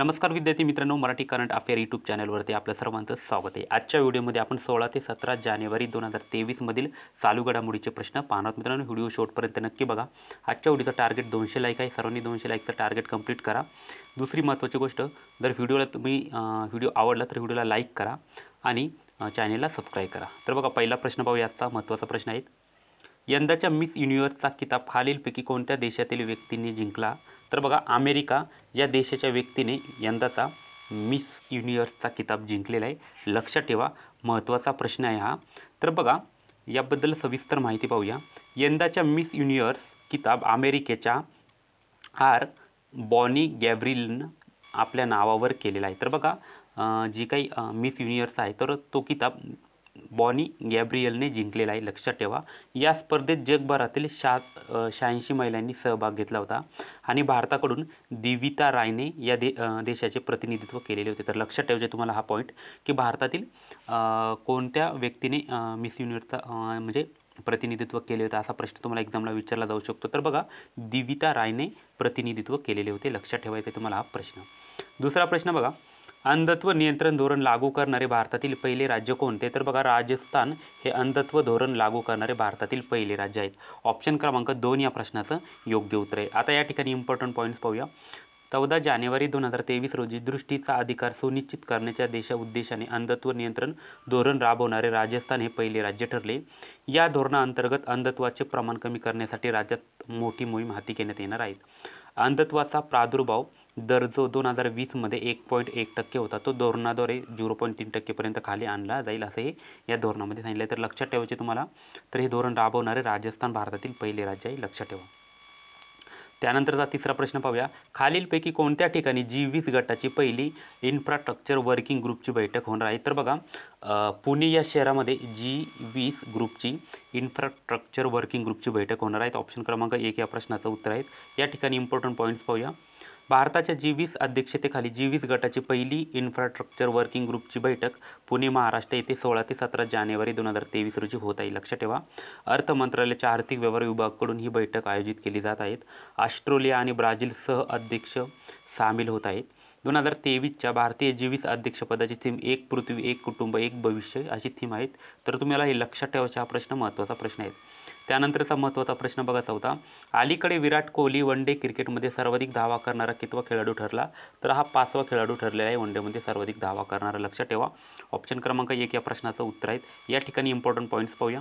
नमस्कार विद्यार्थी मित्रांनो मराठी करंट अफेअर यूट्यूब चॅनलवरती आपलं सर्वांचं स्वागत आहे आजच्या व्हिडिओमध्ये आपण सोळा ते सतरा जानेवारी दोन हजार तेवीसमधील चालू घडामोडीचे प्रश्न पाहणार मित्रांनो व्हिडिओ शोटपर्यंत नक्की बघा आजच्या व्हिडिओचा टार्गेट दोनशे लाईक आहे सर्वांनी दोनशे लाईकचं टार्गेट कंप्लीट करा दुसरी महत्त्वाची गोष्ट जर व्हिडिओला तुम्ही व्हिडिओ आवडला तर व्हिडिओला लाईक करा आणि चॅनेलला सबस्क्राईब करा तर बघा पहिला प्रश्न पाहूया आजचा महत्त्वाचा प्रश्न आहे यंदाच्या मिस युनिव्हर्सचा किताब खालीलपैकी कोणत्या देशातील व्यक्तींनी जिंकला तर बघा अमेरिका या देशाच्या व्यक्तीने यंदाचा मिस युनिव्हर्सचा किताब जिंकलेला आहे लक्षात ठेवा महत्त्वाचा प्रश्न आहे हा तर बघा याबद्दल सविस्तर माहिती पाहूया यंदाच्या मिस युनिव्हर्स किताब अमेरिकेच्या आर बॉनी गॅब्रिलनं आपल्या नावावर केलेला आहे तर बघा जी काही मिस युनिव्हर्स आहे तर तो किताब बॉनी गॅब्रियलने जिंकलेला आहे लक्षात ठेवा या स्पर्धेत जगभरातील शा शहाऐंशी महिलांनी सहभाग घेतला होता आणि भारताकडून दिविता रायने या दे देशाचे प्रतिनिधित्व केलेले होते तर लक्षात ठेवायचे तुम्हाला हा पॉईंट की भारतातील कोणत्या व्यक्तीने मिस युनिव्हर्सचा म्हणजे प्रतिनिधित्व केले होते असा प्रश्न तुम्हाला एक्झामला विचारला जाऊ शकतो तर बघा दिविता रायने प्रतिनिधित्व केलेले होते लक्षात ठेवायचे तुम्हाला हा प्रश्न दुसरा प्रश्न बघा अंधत्व नियंत्रण धोरण लागू करणारे भारतातील पहिले राज्य कोणते तर बघा राजस्थान हे अंधत्व धोरण लागू करणारे भारतातील पहिले राज्य आहेत ऑप्शन क्रमांक दोन या प्रश्नाचं योग्य उत्तर आहे आता या ठिकाणी इम्पॉर्टंट पॉईंट्स पाहूया चौदा जानेवारी दोन हजार तेवीस रोजी दृष्टीचा अधिकार सुनिश्चित करण्याच्या देशा उद्देशाने अंधत्व नियंत्रण धोरण राबवणारे राजस्थान हे पहिले राज्य ठरले या धोरणाअंतर्गत अंधत्वाचे प्रमाण कमी करण्यासाठी राज्यात मोठी मोहीम हाती घेण्यात येणार आहे अंधत्वाचा प्रादुर्भाव दर जो दोन हजार वीसमध्ये एक पॉईंट एक टक्के होता तो धोरणाद्वारे झिरो पॉईंट तीन टक्केपर्यंत खाली आणला जाईल असं हे या धोरणामध्ये सांगितलं आहे तर लक्षात ठेवायचे तुम्हाला तर हे धोरण राबवणारे राजस्थान भारतातील पहिले राज्य आहे लक्षात ठेवा त्यानंतरचा तिसरा प्रश्न पाहूया खालीलपैकी कोणत्या ठिकाणी जी वीस गटाची पहिली इन्फ्रास्ट्रक्चर वर्किंग ग्रुपची बैठक होणार आहे तर बघा पुणे या शहरामध्ये जी वीस ग्रुपची इन्फ्रास्ट्रक्चर वर्किंग ग्रुपची बैठक होणार आहे ऑप्शन क्रमांक एक या प्रश्नाचं उत्तर आहे या ठिकाणी इम्पॉर्टंट पॉईंट्स पाहूया भारताच्या जी वीस अध्यक्षतेखाली जी वीस गटाची पहिली इन्फ्रास्ट्रक्चर वर्किंग ग्रुपची बैठक पुणे महाराष्ट्र येथे सोळा ते सतरा जानेवारी दोन हजार तेवीस रोजी होत आहे लक्षात ठेवा अर्थ मंत्रालयाच्या आर्थिक व्यवहार विभागाकडून ही बैठक आयोजित केली जात आहेत ऑस्ट्रेलिया आणि ब्राझील सह अध्यक्ष सामील होत आहेत दोन हजार तेवीसच्या भारतीय जीवीस अध्यक्षपदाची थीम एक पृथ्वी एक कुटुंब एक भविष्य अशी थीम आहेत तर तुम्हाला हे लक्षात ठेवायचा हा प्रश्न महत्त्वाचा प्रश्न आहे त्यानंतरचा महत्त्वाचा प्रश्न बघा चौथा अलीकडे विराट कोहली वन डे क्रिकेटमध्ये सर्वाधिक धावा करणारा कितवा खेळाडू ठरला तर हा पाचवा खेळाडू ठरलेला आहे वन डेमध्ये सर्वाधिक धावा करणारा लक्षात ठेवा ऑप्शन क्रमांक एक या प्रश्नाचं उत्तर आहेत या ठिकाणी इम्पॉर्टंट पॉईंट्स पाहूया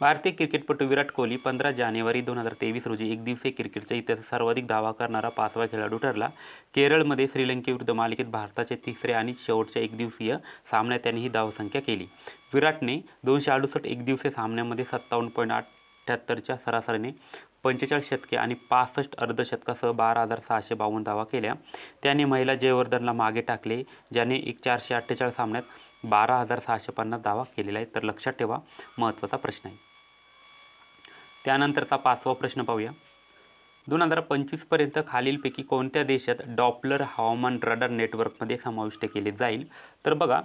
भारतीय क्रिकेटपटू विराट कोहली पंधरा जानेवारी दोन हजार तेवीस रोजी एक दिवसीय क्रिकेटच्या इतिहासात सर्वाधिक धावा करणारा पाचवा खेळाडू ठरला केरळमध्ये श्रीलंकेविरुद्ध मालिकेत भारताच्या तिसऱ्या आणि शेवटच्या एकदिवसीय सामन्यात त्याने ही धावसंख्या केली विराटने दोनशे अडुसष्ट एकदिवसीय सामन्यामध्ये सत्तावन्न पॉईंट अठ्ठ्याहत्तरच्या सरासरीने पंचेचाळीस शतके आणि पासष्ट अर्धशतकासह बारा हजार सहाशे बावन्न धावा केल्या त्याने महिला जयवर्धनला मागे टाकले ज्याने एक चारशे अठ्ठेचाळीस सामन्यात बारा हजार सहाशे पन्नास दावा केलेला आहे तर लक्षात ठेवा महत्त्वाचा प्रश्न आहे त्यानंतरचा पाचवा प्रश्न पाहूया दोन हजार पर्यंत खालीलपैकी कोणत्या देशात डॉपलर हवामान रडार नेटवर्कमध्ये समाविष्ट केले जाईल तर बघा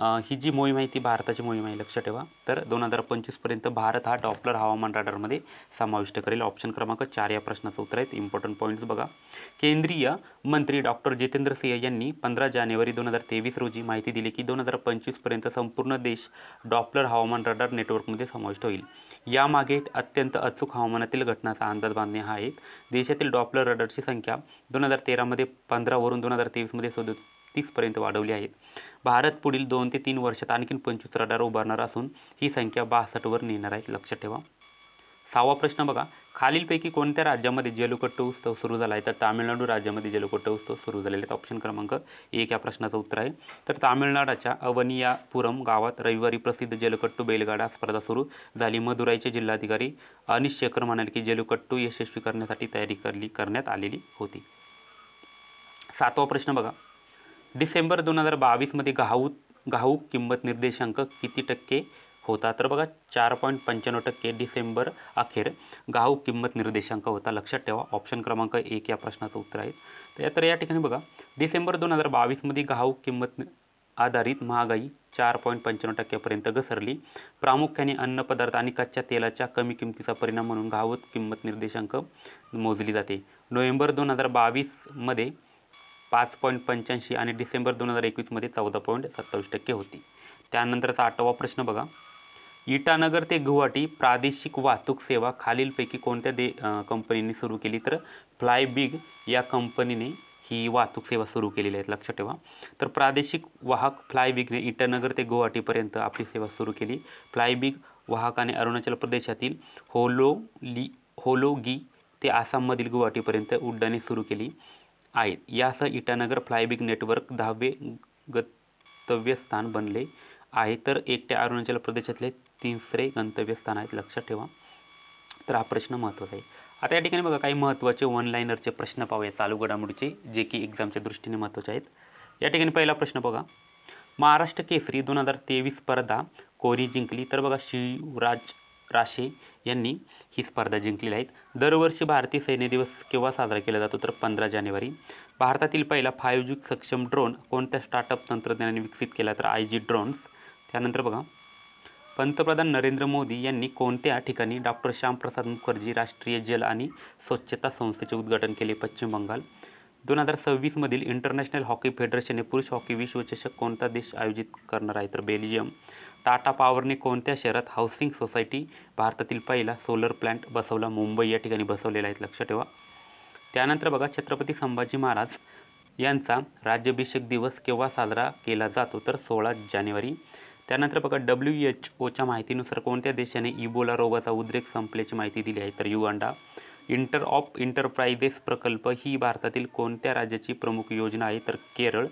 ही जी मोहीम आहे ती भारताची मोहीम आहे लक्षात ठेवा तर दोन हजार पंचवीसपर्यंत भारत हा डॉपलर हवामान राडारमध्ये समाविष्ट करेल ऑप्शन क्रमांक चार या प्रश्नाचं उत्तर आहेत इम्पॉर्टंट पॉईंट्स बघा केंद्रीय मंत्री डॉक्टर जितेंद्र सिंह यांनी पंधरा जानेवारी दोन हजार तेवीस रोजी माहिती दिली की दोन हजार पंचवीसपर्यंत संपूर्ण देश डॉपलर हवामान राडार नेटवर्कमध्ये समाविष्ट होईल यामागे अत्यंत अचूक हवामानातील घटनाचा अंदाज बांधणे हा एक देशातील डॉपलर रडारची संख्या दोन हजार तेरामध्ये पंधरावरून दोन हजार तेवीसमध्ये सदो तीसपर्यंत वाढवली आहेत भारत पुढील दोन ते तीन वर्षात आणखी पंचवीस रडार उभारणार असून ही संख्या बासष्टवर नेणार आहे लक्षात ठेवा सहावा प्रश्न बघा खालीलपैकी कोणत्या राज्यामध्ये जलकट्ट उत्सव सुरू झाला आहे तर तामिळनाडू राज्यामध्ये जलकट्ट उत्सव सुरू झालेला आहे ऑप्शन क्रमांक एक या प्रश्नाचं उत्तर आहे तर तामिळनाडाच्या अवनियापुरम गावात रविवारी प्रसिद्ध जलकट्टू बैलगाडा स्पर्धा सुरू झाली मदुराईचे जिल्हाधिकारी अनिश शेखर म्हणाले की जलकट्टू यशस्वी करण्यासाठी तयारी करली करण्यात आलेली होती सातवा प्रश्न बघा डिसेंबर दोन हजार बावीसमध्ये घाऊ घाऊक किंमत निर्देशांक किती टक्के होता तर बघा चार पॉईंट पंच्याण्णव टक्के डिसेंबर अखेर घाऊक किंमत निर्देशांक होता लक्षात ठेवा ऑप्शन क्रमांक एक या प्रश्नाचं उत्तर आहे तर तर या ठिकाणी बघा डिसेंबर दोन हजार बावीसमध्ये घाऊक किंमत आधारित महागाई चार पॉईंट पंच्याण्णव टक्क्यापर्यंत घसरली प्रामुख्याने अन्नपदार्थ आणि कच्च्या तेलाच्या कमी किमतीचा परिणाम म्हणून घाऊत किंमत निर्देशांक मोजली जाते नोव्हेंबर दोन हजार बावीसमध्ये पाच पॉईंट पंच्याऐंशी आणि डिसेंबर दोन हजार एकवीसमध्ये चौदा पॉईंट सत्तावीस टक्के होती त्यानंतरचा आठवा प्रश्न बघा इटानगर ते गुवाहाटी प्रादेशिक वाहतूक सेवा खालीलपैकी कोणत्या दे कंपनीने सुरू केली तर फ्लाय बिग या कंपनीने ही वाहतूक सेवा सुरू केलेली आहेत लक्षात ठेवा तर प्रादेशिक वाहक फ्लायबिगने इटानगर ते गुवाहाटीपर्यंत आपली सेवा सुरू केली फ्लायबिग वाहकाने अरुणाचल प्रदेशातील होलोली होलोगी ते आसाममधील गुवाहाटीपर्यंत उड्डाणे सुरू केली आहेत यासह इटानगर फ्लायबिग नेटवर्क दहावे गंतव्यस्थान बनले आहे तर एकट्या अरुणाचल प्रदेशातले तिसरे गंतव्यस्थान आहेत लक्षात ठेवा तर हा प्रश्न महत्त्वाचा आहे आता या ठिकाणी बघा काही महत्त्वाचे वन लाईनरचे प्रश्न पाहूया चालू घडामोडीचे जे की एक्झामच्या दृष्टीने महत्त्वाचे आहेत या ठिकाणी पहिला प्रश्न बघा महाराष्ट्र केसरी दोन हजार तेवीस स्पर्धा कोरी जिंकली तर बघा शिवराज राशे यांनी ही स्पर्धा जिंकलेली आहेत दरवर्षी भारतीय सैन्य दिवस केव्हा साजरा केला जातो तर पंधरा जानेवारी भारतातील पहिला फायव्ह जी सक्षम ड्रोन कोणत्या स्टार्टअप तंत्रज्ञानाने विकसित केला तर आय जी ड्रोन्स त्यानंतर बघा पंतप्रधान नरेंद्र मोदी यांनी कोणत्या ठिकाणी डॉक्टर श्यामप्रसाद मुखर्जी राष्ट्रीय जल आणि स्वच्छता संस्थेचे उद्घाटन केले पश्चिम बंगाल दोन हजार सव्वीसमधील इंटरनॅशनल हॉकी फेडरेशनने पुरुष हॉकी विश्वचषक कोणता देश आयोजित करणार आहे तर बेल्जियम टाटा पॉवरने कोणत्या शहरात हाऊसिंग सोसायटी भारतातील पहिला सोलर प्लॅन्ट बसवला मुंबई या ठिकाणी बसवलेला आहे लक्ष ठेवा त्यानंतर बघा छत्रपती संभाजी महाराज यांचा राज्याभिषेक दिवस केव्हा साजरा केला जातो तर सोळा जानेवारी त्यानंतर बघा डब्ल्यू एच ओच्या माहितीनुसार कोणत्या देशाने इबोला रोगाचा उद्रेक संपल्याची माहिती दिली आहे तर युगांडा इंटर ऑफ इंटरप्राइजेस प्रकल्प ही भारतातील कोणत्या राज्याची प्रमुख योजना आहे तर केरळ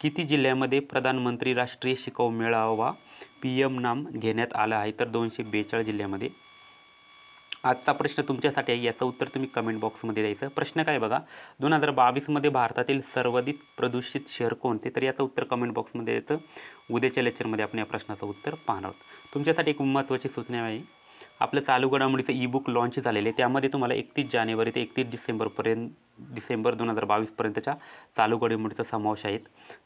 किती जिल्ह्यामध्ये प्रधानमंत्री राष्ट्रीय शिकाऊ मेळावा पी एम नाम घेण्यात आलं आहे तर दोनशे बेचाळीस जिल्ह्यामध्ये आजचा प्रश्न तुमच्यासाठी आहे याचं उत्तर तुम्ही कमेंट बॉक्समध्ये द्यायचं प्रश्न काय बघा दोन हजार बावीसमध्ये भारतातील सर्वाधिक प्रदूषित शहर कोणते तर याचं उत्तर कमेंट बॉक्समध्ये द्यायचं उद्याच्या लेक्चरमध्ये आपण या प्रश्नाचं उत्तर पाहणार आहोत तुमच्यासाठी एक महत्त्वाची सूचना आहे आपलं चालू घडामोडीचं ई बुक लॉन्च झालेले त्यामध्ये तुम्हाला एकतीस जानेवारी ते एकतीस डिसेंबरपर्यंत डिसेंबर दोन हजार बावीसपर्यंतच्या चालू घडामोडीचा समावेश आहे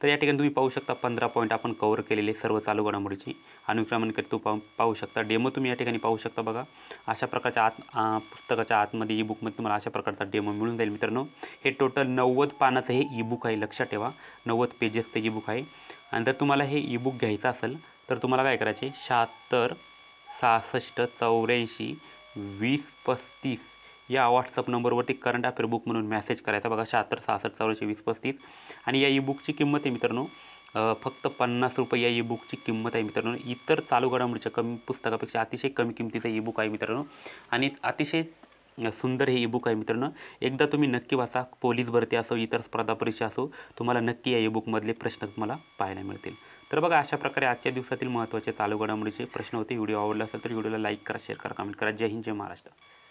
तर या ठिकाणी तुम्ही पाहू शकता पंधरा पॉईंट आपण कवर केलेले सर्व चालू घडामोडीची करीत तू पाहू पाहू शकता डेमो तुम्ही या ठिकाणी पाहू शकता बघा अशा प्रकारच्या आत पुस्तकाच्या आतमध्ये ई बुकमध्ये तुम्हाला अशा प्रकारचा डेमो मिळून जाईल मित्रांनो हे टोटल नव्वद पानाचं हे ई बुक आहे लक्षात ठेवा नव्वद पेजेसचं ई बुक आहे आणि जर तुम्हाला हे ई बुक घ्यायचं असेल तर तुम्हाला काय करायचे शहात्तर सहासष्ट चौऱ्याऐंशी वीस पस्तीस या व्हॉट्सअप नंबरवरती करंट अफेअर बुक म्हणून मेसेज करायचा बघा शहात्तर सहासष्ट चौऱ्याऐंशी वीस पस्तीस आणि या ई बुकची किंमत आहे मित्रांनो फक्त पन्नास रुपये या ई बुकची किंमत आहे मित्रांनो इतर चालू घडामोडीच्या कमी पुस्तकापेक्षा अतिशय कमी किमतीचं ई बुक आहे मित्रांनो आणि अतिशय सुंदर हे ई बुक आहे मित्रांनो एकदा तुम्ही नक्की वाचा पोलीस भरती असो इतर स्पर्धा परीक्षा असो तुम्हाला नक्की या ई बुकमधले प्रश्न तुम्हाला पाहायला मिळतील तर बघा अशा प्रकारे आजच्या दिवसातील महत्त्वाचे चालू घडामोडीचे प्रश्न होते व्हिडिओ आवडला असेल तर व्हिडिओला लाईक करा शेअर करा कमेंट करा जय हिंद जय महाराष्ट्र